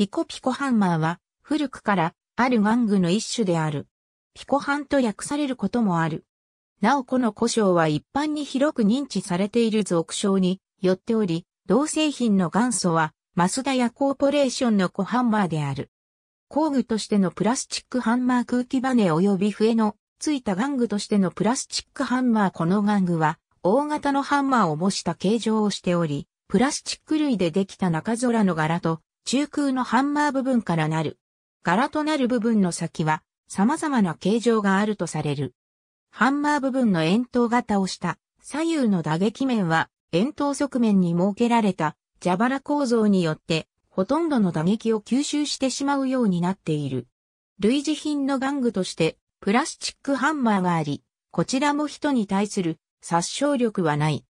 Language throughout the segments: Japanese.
ピコピコハンマーは古くからある玩具の一種である。ピコハンと訳されることもある。なおこの故障は一般に広く認知されている俗称によっており、同製品の元祖はマスダやコーポレーションのコハンマーである。工具としてのプラスチックハンマー空気バネ及び笛のついた玩具としてのプラスチックハンマーこの玩具は大型のハンマーを模した形状をしており、プラスチック類でできた中空の柄と中空のハンマー部分からなる。柄となる部分の先は様々な形状があるとされる。ハンマー部分の円筒型をした左右の打撃面は円筒側面に設けられた蛇腹構造によってほとんどの打撃を吸収してしまうようになっている。類似品の玩具としてプラスチックハンマーがあり、こちらも人に対する殺傷力はない。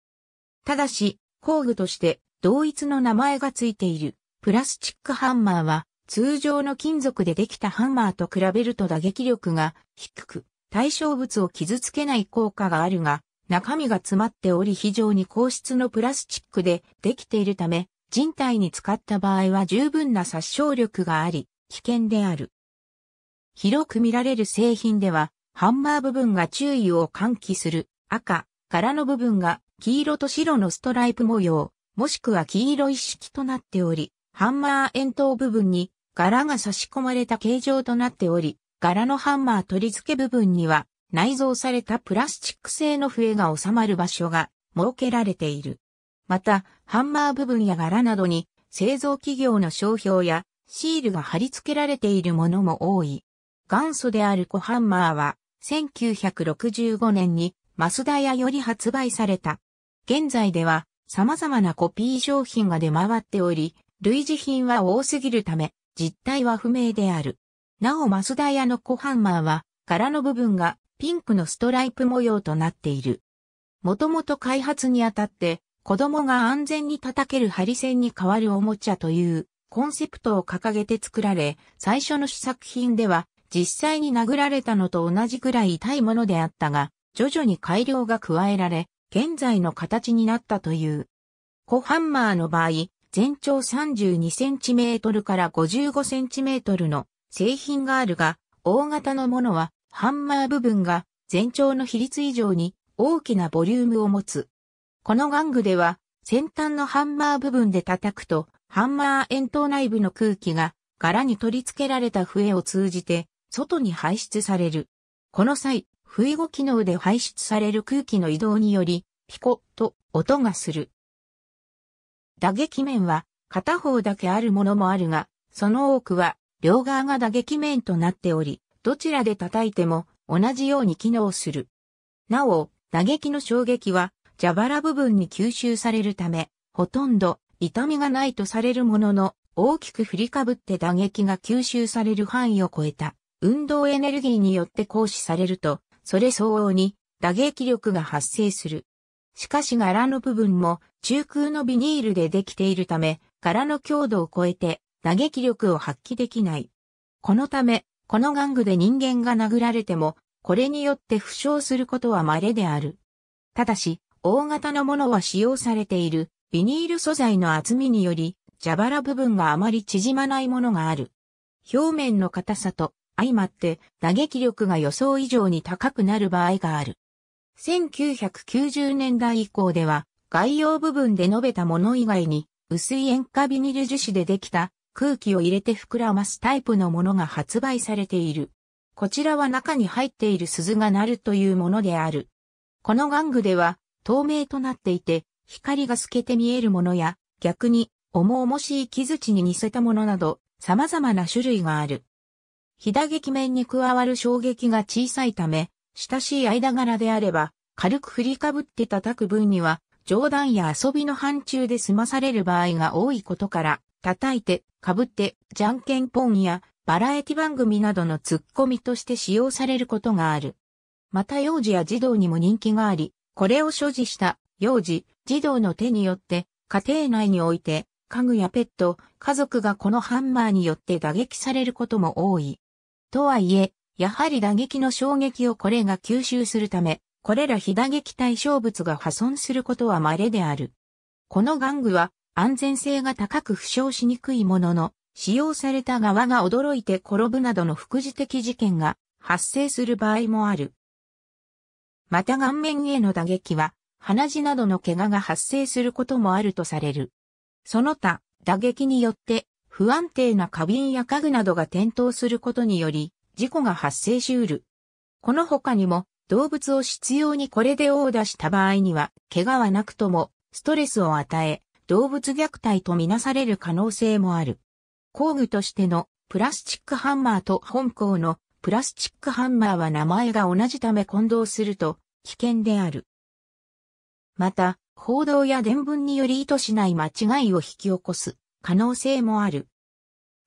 ただし、工具として同一の名前がついているプラスチックハンマーは通常の金属でできたハンマーと比べると打撃力が低く対象物を傷つけない効果があるが中身が詰まっており非常に硬質のプラスチックでできているため人体に使った場合は十分な殺傷力があり危険である。広く見られる製品ではハンマー部分が注意を喚起する赤、柄の部分が黄色と白のストライプ模様、もしくは黄色一式となっており、ハンマー円筒部分に柄が差し込まれた形状となっており、柄のハンマー取り付け部分には内蔵されたプラスチック製の笛が収まる場所が設けられている。また、ハンマー部分や柄などに製造企業の商標やシールが貼り付けられているものも多い。元祖であるコハンマーは1965年にマスダヤより発売された。現在では様々なコピー商品が出回っており、類似品は多すぎるため、実態は不明である。なおマスダヤのコハンマーは、柄の部分がピンクのストライプ模様となっている。もともと開発にあたって、子供が安全に叩ける針線に変わるおもちゃというコンセプトを掲げて作られ、最初の試作品では実際に殴られたのと同じくらい痛いものであったが、徐々に改良が加えられ、現在の形になったという。コハンマーの場合、全長32センチメートルから55センチメートルの製品があるが、大型のものはハンマー部分が全長の比率以上に大きなボリュームを持つ。この玩具では先端のハンマー部分で叩くとハンマー円筒内部の空気が柄に取り付けられた笛を通じて外に排出される。この際、不意後機能で排出される空気の移動により、ピコッと音がする。打撃面は片方だけあるものもあるが、その多くは両側が打撃面となっており、どちらで叩いても同じように機能する。なお、打撃の衝撃は蛇腹部分に吸収されるため、ほとんど痛みがないとされるものの、大きく振りかぶって打撃が吸収される範囲を超えた運動エネルギーによって行使されると、それ相応に打撃力が発生する。しかし柄の部分も中空のビニールでできているため、柄の強度を超えて打撃力を発揮できない。このため、この玩具で人間が殴られても、これによって負傷することは稀である。ただし、大型のものは使用されているビニール素材の厚みにより、蛇腹部分があまり縮まないものがある。表面の硬さと相まって打撃力が予想以上に高くなる場合がある。1990年代以降では、概要部分で述べたもの以外に、薄い塩化ビニル樹脂でできた空気を入れて膨らますタイプのものが発売されている。こちらは中に入っている鈴が鳴るというものである。この玩具では透明となっていて光が透けて見えるものや逆に重々しい木槌に似せたものなど様々な種類がある。ひだ劇面に加わる衝撃が小さいため親しい間柄であれば、軽く振りかぶって叩く分には、冗談や遊びの範疇で済まされる場合が多いことから、叩いて、かぶって、じゃんけんポンや、バラエティ番組などのツッコミとして使用されることがある。また幼児や児童にも人気があり、これを所持した幼児、児童の手によって、家庭内において、家具やペット、家族がこのハンマーによって打撃されることも多い。とはいえ、やはり打撃の衝撃をこれが吸収するため、これら非打撃対象物が破損することは稀である。この玩具は安全性が高く負傷しにくいものの、使用された側が驚いて転ぶなどの副次的事件が発生する場合もある。また顔面への打撃は、鼻血などの怪我が発生することもあるとされる。その他、打撃によって不安定な花瓶や家具などが転倒することにより、事故が発生しうる。この他にも、動物を執拗にこれで殴打した場合には、怪我はなくとも、ストレスを与え、動物虐待とみなされる可能性もある。工具としてのプラスチックハンマーと本校のプラスチックハンマーは名前が同じため混同すると危険である。また、報道や伝聞により意図しない間違いを引き起こす可能性もある。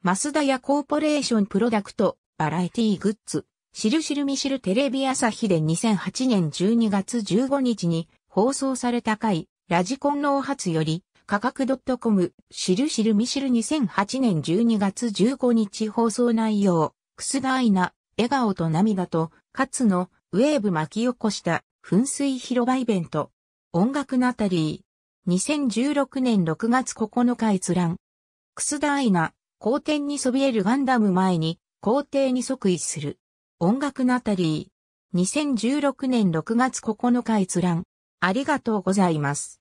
マスダやコーポレーションプロダクトバラエティグッズ、しるしるみしるテレビ朝日で2008年12月15日に放送された回、ラジコンの発より、価格 .com、しるしるみしる2008年12月15日放送内容、くすがいな、笑顔と涙と、かつの、ウェーブ巻き起こした、噴水広場イベント。音楽ナタリー。2016年6月9日閲覧。くすだいな、好天にそびえるガンダム前に、皇帝に即位する。音楽ナタリー。2016年6月9日閲覧。ありがとうございます。